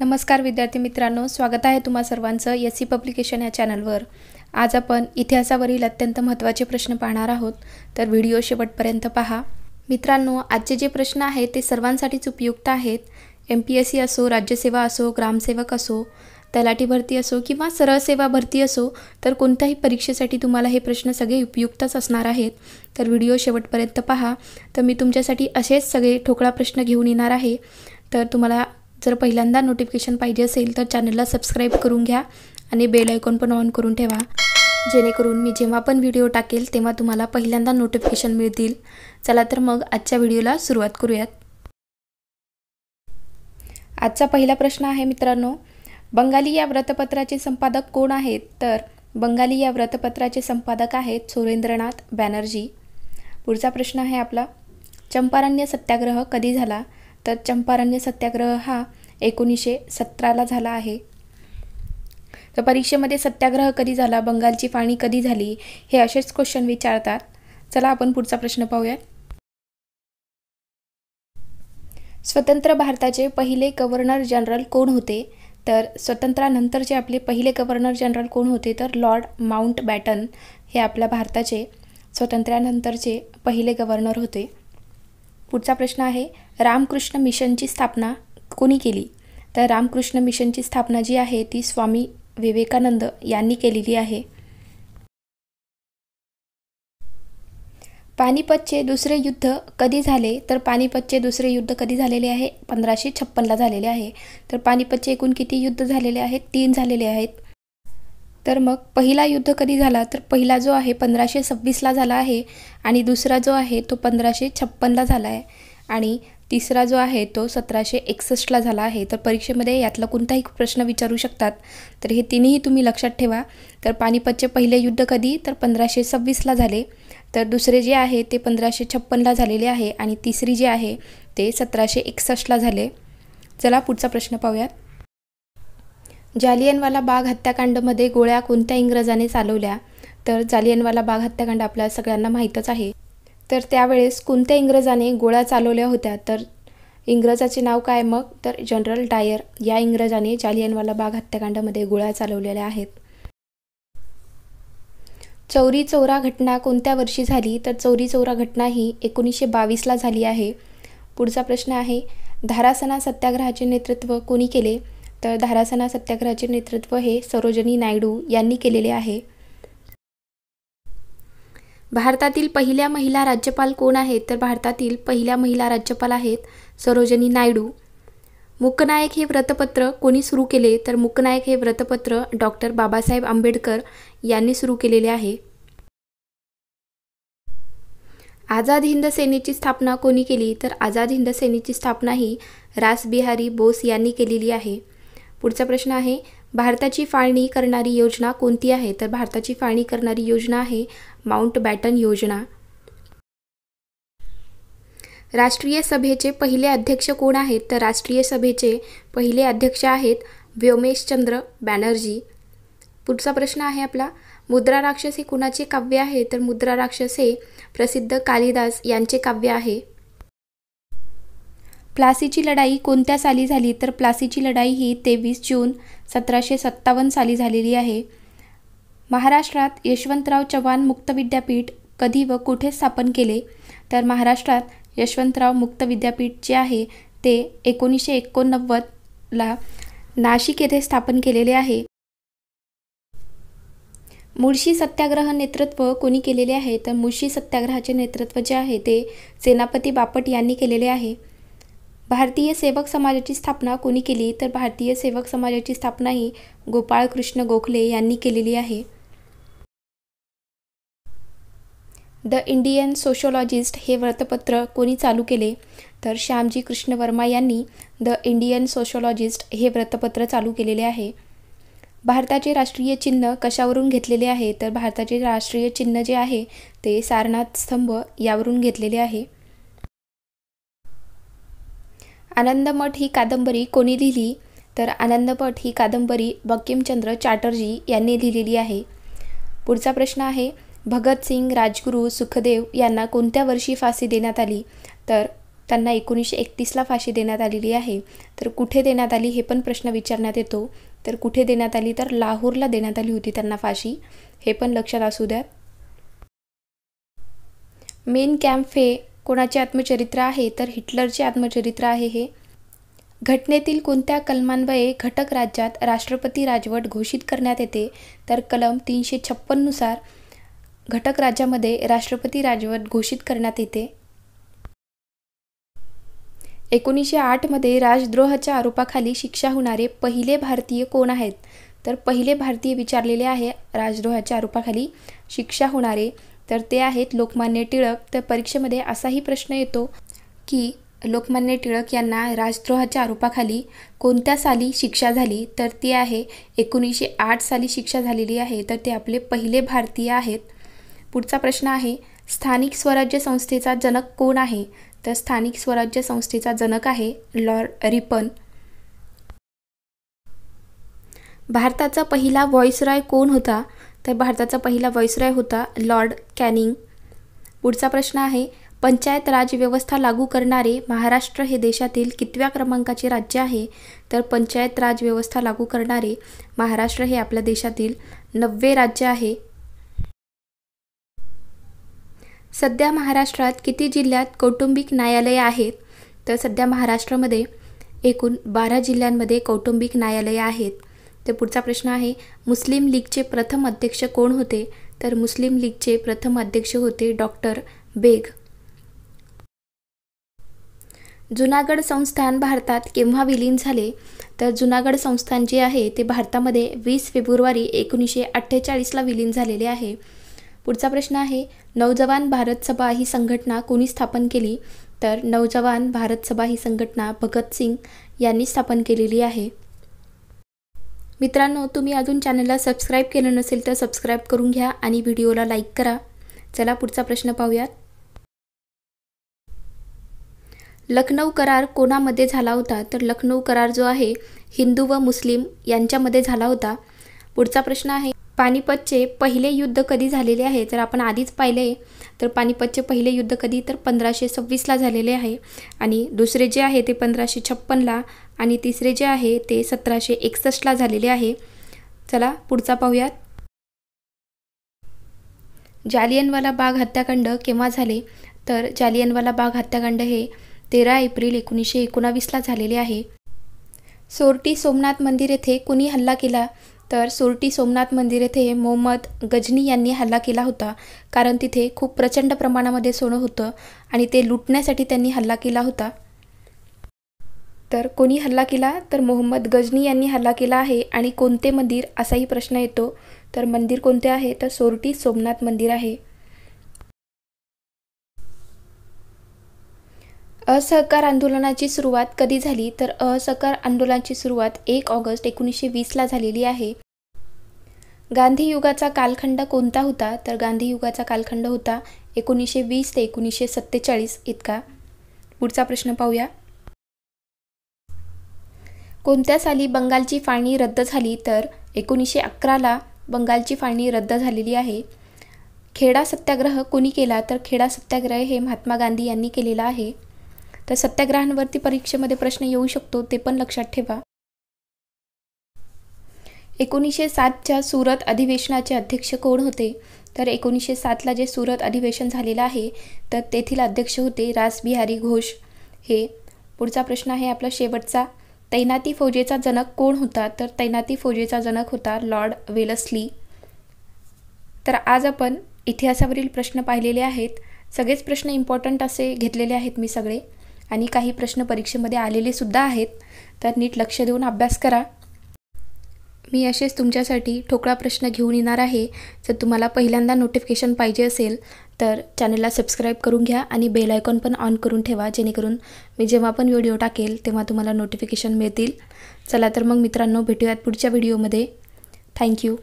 नमस्कार विद्यार्थी मित्रांनो स्वागत आहे तुम्हा सर्वांचं एस सी पब्लिकेशन या चॅनलवर आज आपण इतिहासावरील अत्यंत महत्त्वाचे प्रश्न पाहणार आहोत तर व्हिडिओ शेवटपर्यंत पहा मित्रांनो आजचे जे प्रश्न आहेत ते सर्वांसाठीच उपयुक्त आहेत एम पी एस सी असो राज्यसेवा असो ग्रामसेवक असो तलाठी भरती असो किंवा सरळ सेवा भरती असो तर कोणत्याही परीक्षेसाठी तुम्हाला हे प्रश्न सगळे उपयुक्तच असणार आहेत तर व्हिडिओ शेवटपर्यंत पहा तर मी तुमच्यासाठी असेच सगळे ठोकळा प्रश्न घेऊन येणार आहे तर तुम्हाला जर पहिल्यांदा नोटिफिकेशन पाहिजे असेल तर चॅनलला सबस्क्राईब करून घ्या आणि बेल आयकॉन पण ऑन करून ठेवा जेणेकरून मी जेव्हा पण व्हिडिओ टाकेल तेव्हा तुम्हाला पहिल्यांदा नोटिफिकेशन मिळतील चला तर मग आजच्या व्हिडिओला सुरुवात करूयात आजचा पहिला प्रश्न आहे मित्रांनो बंगाली या व्रतपत्राचे संपादक कोण आहेत तर बंगाली या व्रतपत्राचे संपादक आहेत सुरेंद्रनाथ बॅनर्जी पुढचा प्रश्न आहे आपला चंपारण्य सत्याग्रह कधी झाला तर चंपारण्य सत्याग्रह हा एकोणीसशे सतराला झाला आहे तर परीक्षेमध्ये सत्याग्रह कधी झाला बंगालची फाळणी कधी झाली हे असेच क्वेश्चन विचारतात चला आपण पुढचा प्रश्न पाहूयात स्वतंत्र भारताचे पहिले गव्हर्नर जनरल कोण होते तर स्वतंत्रानंतरचे आपले पहिले गव्हर्नर जनरल कोण होते तर लॉर्ड माउंट बॅटन हे आपल्या भारताचे स्वातंत्र्यानंतरचे पहिले गव्हर्नर होते पुढचा प्रश्न आहे रामकृष्ण मिशनची स्थापना कोणी केली तर रामकृष्ण मिशनची स्थापना जी आहे ती स्वामी विवेकानंद यांनी केलेली आहे पानिपतचे दुसरे युद्ध कधी झाले तर पानिपतचे दुसरे युद्ध कधी झालेले आहे पंधराशे छप्पनला झालेले आहे तर पानिपतचे एकूण किती युद्ध झालेले आहेत तीन झालेले आहेत तर मग पहिला युद्ध कधी झाला तर पहिला जो आहे पंधराशे सव्वीसला झाला आहे आणि दुसरा जो आहे तो पंधराशे छप्पनला झाला आहे आणि तिसरा जो आहे तो सतराशे एकसष्टला झाला आहे तर परीक्षेमध्ये यातला कोणताही प्रश्न विचारू शकतात तर हे तिन्ही तुम्ही लक्षात ठेवा तर पानिपतचे पहिले युद्ध कधी तर पंधराशे सव्वीसला झाले तर दुसरे जे आहे ते पंधराशे छप्पनला झालेले आहे आणि तिसरी जी आहे ते सतराशे एकसष्टला झाले चला पुढचा प्रश्न पाहूयात जालियनवाला बाग हत्याकांडमध्ये गोळ्या कोणत्या इंग्रजाने चालवल्या तर जालियनवाला बाग हत्याकांड आपल्या सगळ्यांना माहीतच आहे तर त्यावेळेस कोणत्या इंग्रजाने गोळ्या चालवल्या होत्या तर इंग्रजाचे नाव काय मग तर जनरल डायर या इंग्रजाने जालियनवाला बाग हत्याकांडामध्ये गोळ्या चालवलेल्या आहेत चौरी चौरा घटना कोणत्या वर्षी झाली तर चौरी चौरा घटना ही एकोणीसशे बावीसला झाली आहे पुढचा प्रश्न आहे धारासना सत्याग्रहाचे नेतृत्व कोणी केले तर धारासना सत्याग्रहाचे नेतृत्व हे सरोजनी नायडू यांनी केलेले आहे भारतातील पहिल्या महिला राज्यपाल कोण आहेत तर भारतातील पहिल्या महिला राज्यपाल आहेत सरोजनी नायडू मुकनायक हे व्रतपत्र कोणी सुरू केले तर मुकनायक हे व्रतपत्र डॉक्टर बाबासाहेब आंबेडकर यांनी सुरू केलेले आहे आझाद हिंद सेनेची स्थापना कोणी केली तर आझाद हिंद सेनेची स्थापना ही रासबिहारी बोस यांनी केलेली आहे पुढचा प्रश्न आहे भारताची फाळणी करणारी योजना कोणती आहे तर भारताची फाळणी करणारी योजना आहे माउंट बॅटन योजना राष्ट्रीय सभेचे पहिले अध्यक्ष कोण आहेत तर राष्ट्रीय सभेचे पहिले अध्यक्ष आहेत व्योमेशचंद्र बॅनर्जी पुढचा प्रश्न आहे आपला मुद्रा राक्षस हे कुणाचे काव्य आहे तर मुद्रा राक्षस हे प्रसिद्ध कालिदास यांचे काव्य आहे प्लासीची लढाई कोणत्या साली झाली तर प्लासीची लढाई ही तेवीस जून सतराशे सत्तावन्न साली झालेली आहे महाराष्ट्रात यशवंतराव चव्हाण मुक्त विद्यापीठ कधी व कुठे स्थापन केले तर महाराष्ट्रात यशवंतराव मुक्त विद्यापीठ जे आहे ते एकोणीसशे एकोणनव्वदला नाशिक येथे स्थापन केलेले आहे मुळशी सत्याग्रह नेतृत्व कोणी केलेले आहे तर मुळशी सत्याग्रहाचे नेतृत्व जे आहे ते सेनापती बापट यांनी केलेले आहे भारतीय सेवक समाजाची स्थापना कोणी केली तर भारतीय सेवक समाजाची स्थापना ही गोपाळकृष्ण गोखले यांनी केलेली आहे द इंडियन सोशोलॉजिस्ट हे वृत्तपत्र कोणी चालू केले तर श्यामजी कृष्ण वर्मा यांनी द इंडियन सोशोलॉजिस्ट हे वृत्तपत्र चालू केलेले आहे भारताचे राष्ट्रीय चिन्ह कशावरून घेतलेले आहे तर भारताचे राष्ट्रीय चिन्ह जे आहे ते सारनाथ स्तंभ यावरून घेतलेले आहे आनंदमठ ही कादंबरी कोणी लिहिली तर आनंदमठ ही कादंबरी बंकिमचंद्र चॅटर्जी यांनी लिहिलेली आहे पुढचा प्रश्न आहे भगतसिंग राजगुरू सुखदेव यांना कोणत्या वर्षी फाशी देण्यात आली तर त्यांना एकोणीसशे एकतीसला फाशी देण्यात आलेली आहे तर कुठे देण्यात आली हे पण प्रश्न विचारण्यात येतो तर कुठे देण्यात आली तर लाहोरला देण्यात आली होती त्यांना फाशी हे पण लक्षात असू द्या मेन कॅम्प हे कोणाचे आत्मचरित्र आहे तर हिटलरचे आत्मचरित्र आहे हे घटनेतील कोणत्या कलमांवये घटक राज्यात राष्ट्रपती राजवट घोषित करण्यात येते तर कलम तीनशे छप्पननुसार घटक राज्यामध्ये राष्ट्रपती राजवट घोषित करण्यात येते एकोणीसशे आठमध्ये राजद्रोहाच्या आरोपाखाली शिक्षा होणारे पहिले भारतीय कोण आहेत तर पहिले भारतीय विचारलेले आहे राजद्रोहाच्या आरोपाखाली शिक्षा होणारे तर ते आहेत लोकमान्य टिळक तर परीक्षेमध्ये असाही प्रश्न येतो की लोकमान्य टिळक यांना राजद्रोहाच्या आरोपाखाली कोणत्या साली शिक्षा झाली तर ती आहे एकोणीसशे आठ साली शिक्षा झालेली आहे तर ते आपले पहिले भारतीय आहेत पुढचा प्रश्न आहे स्थानिक स्वराज्य संस्थेचा जनक कोण आहे तर स्थानिक स्वराज्य संस्थेचा जनक आहे लॉर्ड रिपन भारताचा पहिला रॉय कोण होता तर भारताचा पहिला वैसराय होता लॉर्ड कॅनिंग पुढचा प्रश्न आहे पंचायत राज व्यवस्था लागू करणारे महाराष्ट्र हे देशातील कितव्या क्रमांकाचे राज्य आहे तर पंचायत राज व्यवस्था लागू करणारे महाराष्ट्र हे आपल्या देशातील नववे राज्य आहे सध्या महाराष्ट्रात किती जिल्ह्यात कौटुंबिक न्यायालये आहेत तर सध्या महाराष्ट्रामध्ये एकूण बारा जिल्ह्यांमध्ये कौटुंबिक न्यायालये आहेत तर पुढचा प्रश्न आहे मुस्लिम लीगचे प्रथम अध्यक्ष कोण होते तर मुस्लिम लीगचे प्रथम अध्यक्ष होते डॉक्टर बेग जुनागड संस्थान भारतात केव्हा विलीन झाले तर जुनागड संस्थान जे आहे ते भारतामध्ये वीस फेब्रुवारी एकोणीसशे अठ्ठेचाळीसला विलीन झालेले आहे पुढचा प्रश्न आहे नौजवान भारत सभा ही संघटना कोणी स्थापन केली तर नौजवान भारत सभा ही संघटना भगतसिंग यांनी स्थापन केलेली आहे मित्रांनो तुम्ही अजून चॅनलला सबस्क्राईब केलं नसेल तर सबस्क्राईब करून घ्या आणि व्हिडिओला लाईक करा चला पुढचा प्रश्न पाहूयात लखनऊ करार कोणामध्ये झाला होता तर लखनऊ करार जो आहे हिंदू व मुस्लिम यांच्यामध्ये झाला होता पुढचा प्रश्न आहे पानिपतचे पहिले युद्ध कधी झालेले आहे तर आपण आधीच पाहिले तर पानिपतचे पहिले युद्ध कधी तर पंधराशे सव्वीसला झालेले आहे आणि दुसरे जे आहे ते पंधराशे छप्पनला आणि तिसरे जे आहे ते सतराशे एकसष्टला झालेले आहे चला पुढचा पाहूयात जालियनवाला बाग हत्याकांड केव्हा झाले तर जालियनवाला बाग हत्याकांड हे तेरा एप्रिल एकोणीसशे एकोणावीसला झालेले आहे सोरटी सोमनाथ मंदिर येथे कुणी हल्ला केला तर सोरटी सोमनाथ मंदिर येथे मोहम्मद गजनी यांनी हल्ला केला होता कारण तिथे खूप प्रचंड प्रमाणामध्ये सोनं होतं आणि ते लुटण्यासाठी त्यांनी हल्ला केला होता तर कोणी हल्ला केला तर मोहम्मद गजनी यांनी हल्ला केला आहे आणि कोणते मंदिर असाही प्रश्न येतो तर मंदिर कोणते आहे तर सोरटी सोमनाथ मंदिर आहे असहकार आंदोलनाची सुरुवात कधी झाली तर असहकार आंदोलनाची सुरुवात एक ऑगस्ट एकोणीसशे वीसला झालेली आहे गांधी युगाचा कालखंड कोणता होता तर गांधी युगाचा कालखंड होता एकोणीसशे वीस ते एकोणीसशे सत्तेचाळीस इतका पुढचा प्रश्न पाहूया कोणत्या साली बंगालची फाळणी रद्द झाली तर एकोणीसशे अकराला बंगालची फाळणी रद्द झालेली आहे खेडा सत्याग्रह कोणी केला तर खेडा सत्याग्रह हे महात्मा गांधी यांनी केलेला आहे तर सत्याग्रहांवरती परीक्षेमध्ये प्रश्न येऊ शकतो ते पण लक्षात ठेवा एकोणीसशे सातच्या सुरत अधिवेशनाचे अध्यक्ष कोण होते तर एकोणीसशे सातला जे सुरत अधिवेशन झालेलं आहे तर तेथील अध्यक्ष होते रासबिहारी घोष हे पुढचा प्रश्न आहे आपला शेवटचा तैनाती फौजेचा जनक कोण होता तर तैनाती फौजेचा जनक होता लॉर्ड वेलस्ली तर आज आपण इतिहासावरील प्रश्न पाहिलेले आहेत सगळेच प्रश्न इम्पॉर्टंट असे घेतलेले आहेत मी सगळे आणि काही प्रश्न परीक्षेमध्ये आलेले सुद्धा आहेत तर नीट लक्ष देऊन अभ्यास करा मी असेच तुमच्यासाठी ठोकळा प्रश्न घेऊन येणार आहे जर तुम्हाला पहिल्यांदा नोटिफिकेशन पाहिजे असेल तर चॅनलला सबस्क्राईब करून घ्या आणि बेल आयकॉन पण ऑन करून ठेवा जेणेकरून मी जेव्हा पण व्हिडिओ टाकेल तेव्हा तुम्हाला नोटिफिकेशन मिळतील चला तर मग मित्रांनो भेटूयात पुढच्या व्हिडिओमध्ये थँक्यू